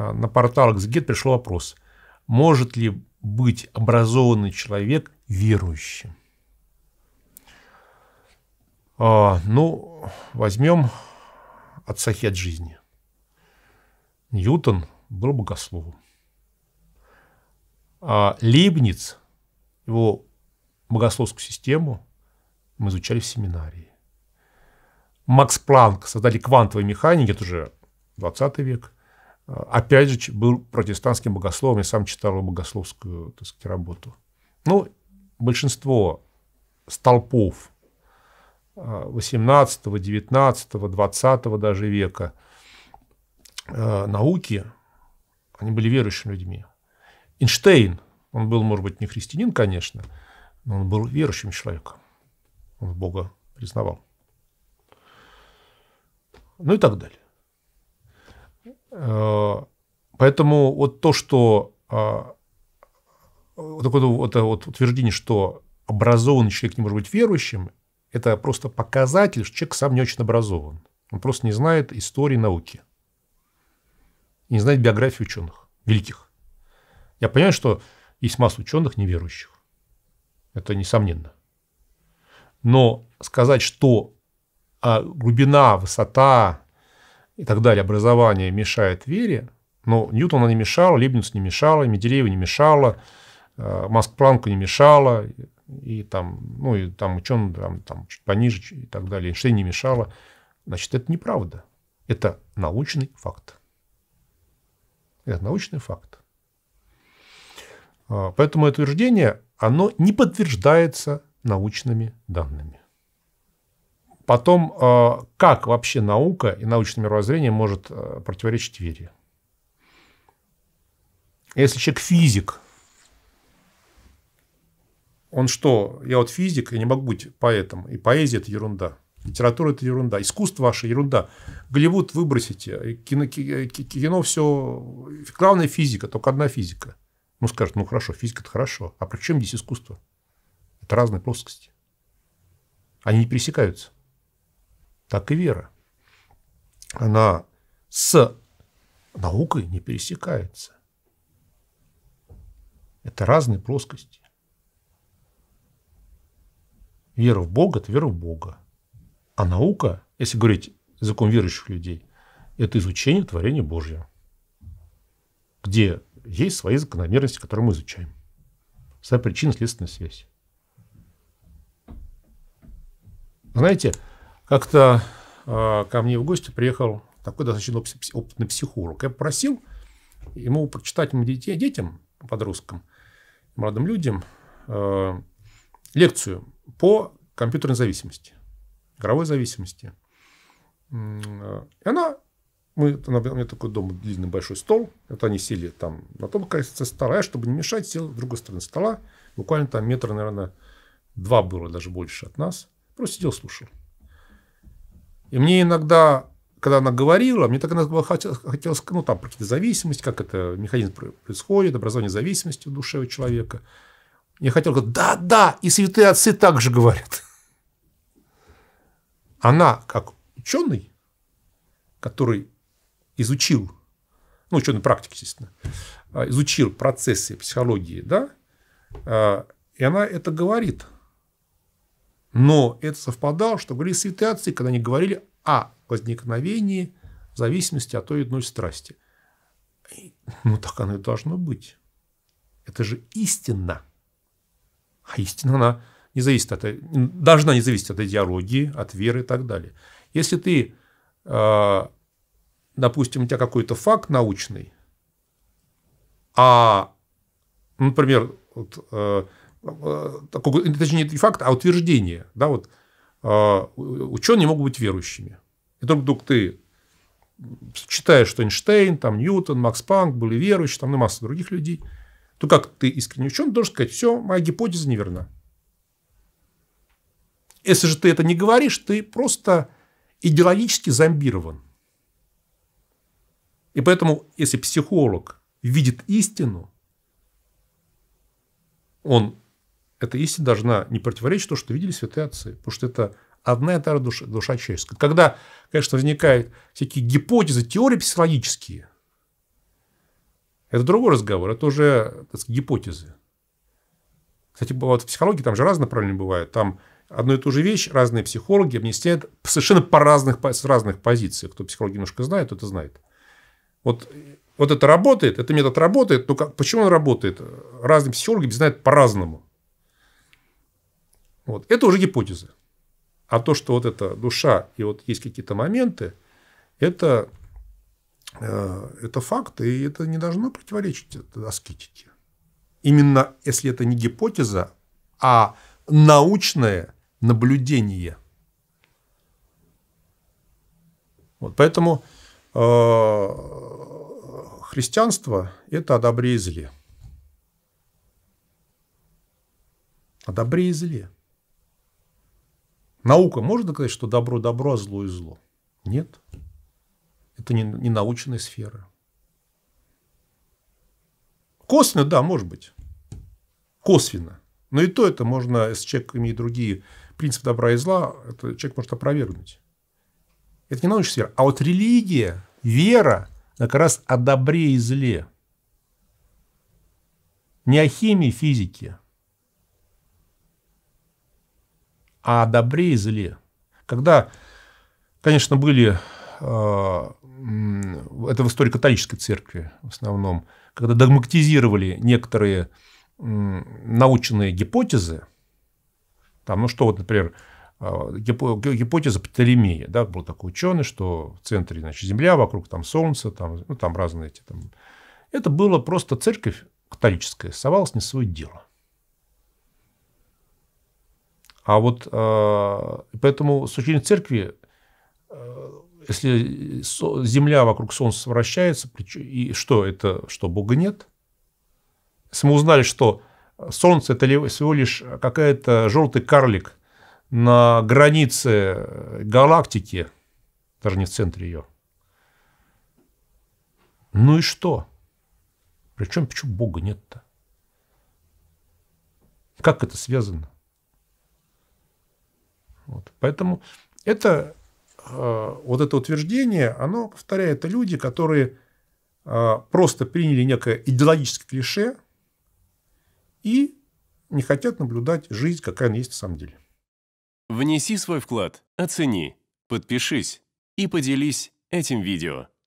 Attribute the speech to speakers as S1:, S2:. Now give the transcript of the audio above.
S1: Э, на портал «Эксгет» пришел вопрос. Может ли быть образованный человек верующим? А, ну, возьмем отсахи от жизни. Ньютон был богословом. А Лейбниц, его богословскую систему мы изучали в семинарии. Макс Планк создали квантовые механики, это уже 20 век. А, опять же, был протестантским богословом, я сам читал богословскую так сказать, работу. Ну, большинство столпов 18, 19, 20 даже века а, науки, они были верующими людьми. Эйнштейн, он был, может быть, не христианин, конечно, но он был верующим человеком. Он Бога признавал. Ну и так далее. Э, поэтому вот то, что э, вот такое вот, вот утверждение, что образованный человек не может быть верующим, это просто показатель, что человек сам не очень образован. Он просто не знает истории науки. И не знает биографии ученых, великих. Я понимаю, что есть масса ученых неверующих. Это несомненно. Но сказать, что а, глубина, высота и так далее, образование мешает вере, но Ньютона не мешало, Лебниц не мешало, Медереева не мешало, э, Маск Планку не мешало, и там, ну, и там ученый там, там, чуть пониже и так далее, Эйнштейн не мешало. Значит, это неправда. Это научный факт. Это научный факт. Э, поэтому это утверждение, оно не подтверждается научными данными. Потом, э, как вообще наука и научное мировоззрение может э, противоречить вере? Если человек физик, он что, я вот физик, я не могу быть поэтом, и поэзия – это ерунда. Литература – это ерунда. Искусство ваше – ерунда. Голливуд выбросите. Э, кино, кино все... Главная физика, только одна физика. Ну, скажут, ну, хорошо, физика – это хорошо. А при чем здесь искусство? Это разные плоскости. Они не пересекаются так и вера. Она с наукой не пересекается. Это разные плоскости. Вера в Бога – это вера в Бога. А наука, если говорить языком верующих людей, это изучение творения Божьего, где есть свои закономерности, которые мы изучаем. Своя причина, следственная связь. Знаете, как-то э, ко мне в гости приехал такой достаточно опытный психолог. Я попросил ему прочитать моим детей, детям, подросткам, молодым людям э, лекцию по компьютерной зависимости, игровой зависимости. А, и она, мы, она, у меня такой дома длинный большой стол, это они сели там на том конце стола, я, чтобы не мешать, сел с другой стороны стола, буквально там метра, наверное, два было даже больше от нас, просто сидел, слушал. И мне иногда, когда она говорила, мне так иногда хотелось, ну, там, про какие-то зависимости, как это механизм происходит, образование зависимости в душе у человека. Я хотел говорить, да-да, и святые отцы также говорят. Она, как ученый, который изучил, ну, ученый практик, естественно, а, изучил процессы психологии, да, а, и она это говорит – но это совпадало, что говорили святые отцы, когда они говорили о возникновении зависимости от той иной страсти. И, ну, так оно и должно быть. Это же истина. А истина, она не зависит от, должна не зависеть от идеологии, от веры и так далее. Если ты, а, допустим, у тебя какой-то факт научный, а, например, вот, э, Э, Такой э, точнее, не факт, а утверждение. Да, вот, э, ученые могут быть верующими. И вдруг, вдруг ты читаешь, что Эйнштейн, там, Ньютон, Макс Панк были верующие, там, и ну, масса других людей, то как ты искренне ученый должен сказать, все, моя гипотеза неверна. Если же ты это не говоришь, ты просто идеологически зомбирован. И поэтому, если психолог видит истину, он это истина должна не противоречить то, что видели святые отцы. Потому что это одна и та же душа, душа человеческая. Когда, конечно, возникают всякие гипотезы, теории психологические, это другой разговор, это уже так сказать, гипотезы. Кстати, вот в психологии там же разное правильно бывает. Там одну и ту же вещь разные психологи объясняют совершенно по разных, с разных позиций. Кто психологи немножко знает, тот это знает. Вот, вот это работает, этот метод работает, но как, почему он работает? Разные психологи знают по-разному. Вот. Это уже гипотезы. А то, что вот эта душа и вот есть какие-то моменты, это, э, это факт, и это не должно противоречить аскетике. Именно если это не гипотеза, а научное наблюдение. Вот, поэтому э, христианство – это о добре и зле. О добре и зле – Наука может доказать, что добро – добро, а зло – и зло? Нет. Это не, не научная сфера. Косвенно, да, может быть. Косвенно. Но и то это можно, с человек и другие принципы добра и зла, это человек может опровергнуть. Это не научная сфера. А вот религия, вера как раз о добре и зле. Не о химии, физике. а о добре и зле. Когда, конечно, были, э, это в истории католической церкви в основном, когда догматизировали некоторые научные гипотезы, там, ну что вот, например, э, гипотеза Птолемея, да, был такой ученый, что в центре, значит, Земля, вокруг там Солнце, там, ну, там разные эти там. Это было просто церковь католическая совалась не свое дело. А вот э, поэтому с учением церкви, э, если Земля вокруг Солнца вращается, и что это, что Бога нет? Если мы узнали, что Солнце – это всего лишь какая-то желтый карлик на границе галактики, даже не в центре ее. Ну и что? Причем почему Бога нет-то? Как это связано? Вот. Поэтому это, э, вот это утверждение, оно, повторяет это люди, которые э, просто приняли некое идеологическое клише и не хотят наблюдать жизнь, какая она есть на самом деле. Внеси свой вклад, оцени, подпишись и поделись этим видео.